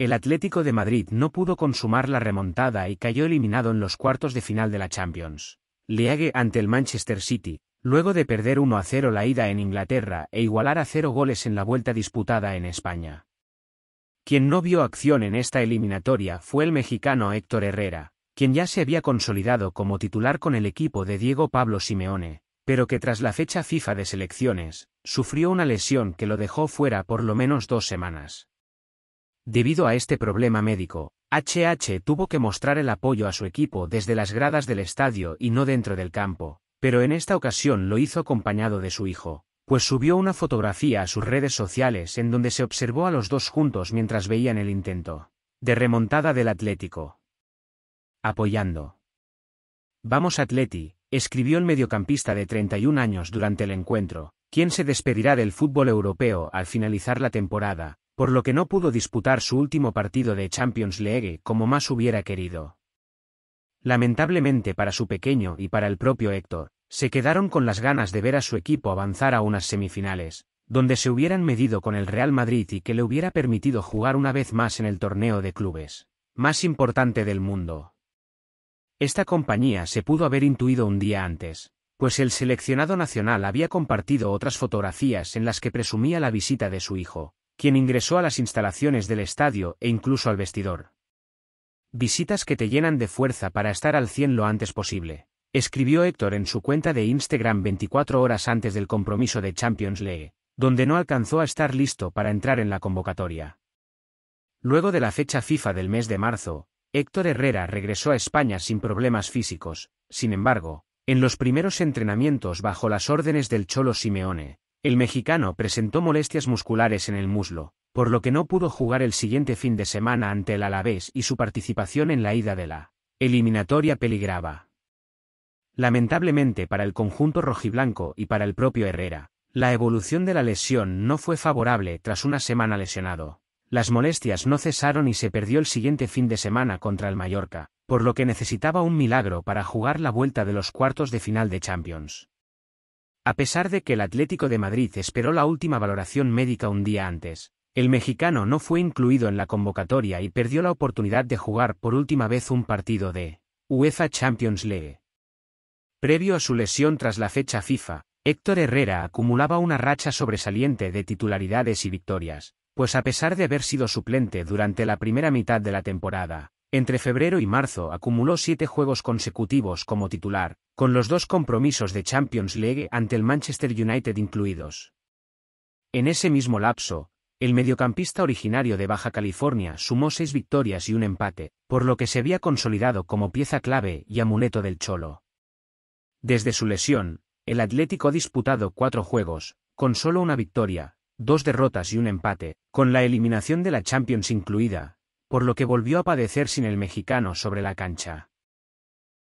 El Atlético de Madrid no pudo consumar la remontada y cayó eliminado en los cuartos de final de la Champions. League ante el Manchester City, luego de perder 1 a 0 la ida en Inglaterra e igualar a 0 goles en la vuelta disputada en España. Quien no vio acción en esta eliminatoria fue el mexicano Héctor Herrera, quien ya se había consolidado como titular con el equipo de Diego Pablo Simeone, pero que tras la fecha FIFA de selecciones, sufrió una lesión que lo dejó fuera por lo menos dos semanas. Debido a este problema médico, HH tuvo que mostrar el apoyo a su equipo desde las gradas del estadio y no dentro del campo, pero en esta ocasión lo hizo acompañado de su hijo, pues subió una fotografía a sus redes sociales en donde se observó a los dos juntos mientras veían el intento de remontada del Atlético. Apoyando. Vamos Atleti, escribió el mediocampista de 31 años durante el encuentro, quien se despedirá del fútbol europeo al finalizar la temporada, por lo que no pudo disputar su último partido de Champions League como más hubiera querido. Lamentablemente para su pequeño y para el propio Héctor, se quedaron con las ganas de ver a su equipo avanzar a unas semifinales, donde se hubieran medido con el Real Madrid y que le hubiera permitido jugar una vez más en el torneo de clubes, más importante del mundo. Esta compañía se pudo haber intuido un día antes, pues el seleccionado nacional había compartido otras fotografías en las que presumía la visita de su hijo, quien ingresó a las instalaciones del estadio e incluso al vestidor. Visitas que te llenan de fuerza para estar al 100 lo antes posible, escribió Héctor en su cuenta de Instagram 24 horas antes del compromiso de Champions League, donde no alcanzó a estar listo para entrar en la convocatoria. Luego de la fecha FIFA del mes de marzo, Héctor Herrera regresó a España sin problemas físicos, sin embargo, en los primeros entrenamientos bajo las órdenes del Cholo Simeone, el mexicano presentó molestias musculares en el muslo, por lo que no pudo jugar el siguiente fin de semana ante el Alavés y su participación en la ida de la eliminatoria peligraba. Lamentablemente para el conjunto rojiblanco y para el propio Herrera, la evolución de la lesión no fue favorable tras una semana lesionado. Las molestias no cesaron y se perdió el siguiente fin de semana contra el Mallorca, por lo que necesitaba un milagro para jugar la vuelta de los cuartos de final de Champions. A pesar de que el Atlético de Madrid esperó la última valoración médica un día antes, el mexicano no fue incluido en la convocatoria y perdió la oportunidad de jugar por última vez un partido de UEFA Champions League. Previo a su lesión tras la fecha FIFA, Héctor Herrera acumulaba una racha sobresaliente de titularidades y victorias, pues a pesar de haber sido suplente durante la primera mitad de la temporada, entre febrero y marzo acumuló siete juegos consecutivos como titular, con los dos compromisos de Champions League ante el Manchester United incluidos. En ese mismo lapso, el mediocampista originario de Baja California sumó seis victorias y un empate, por lo que se había consolidado como pieza clave y amuleto del Cholo. Desde su lesión, el Atlético ha disputado cuatro juegos, con solo una victoria, dos derrotas y un empate, con la eliminación de la Champions incluida, por lo que volvió a padecer sin el mexicano sobre la cancha.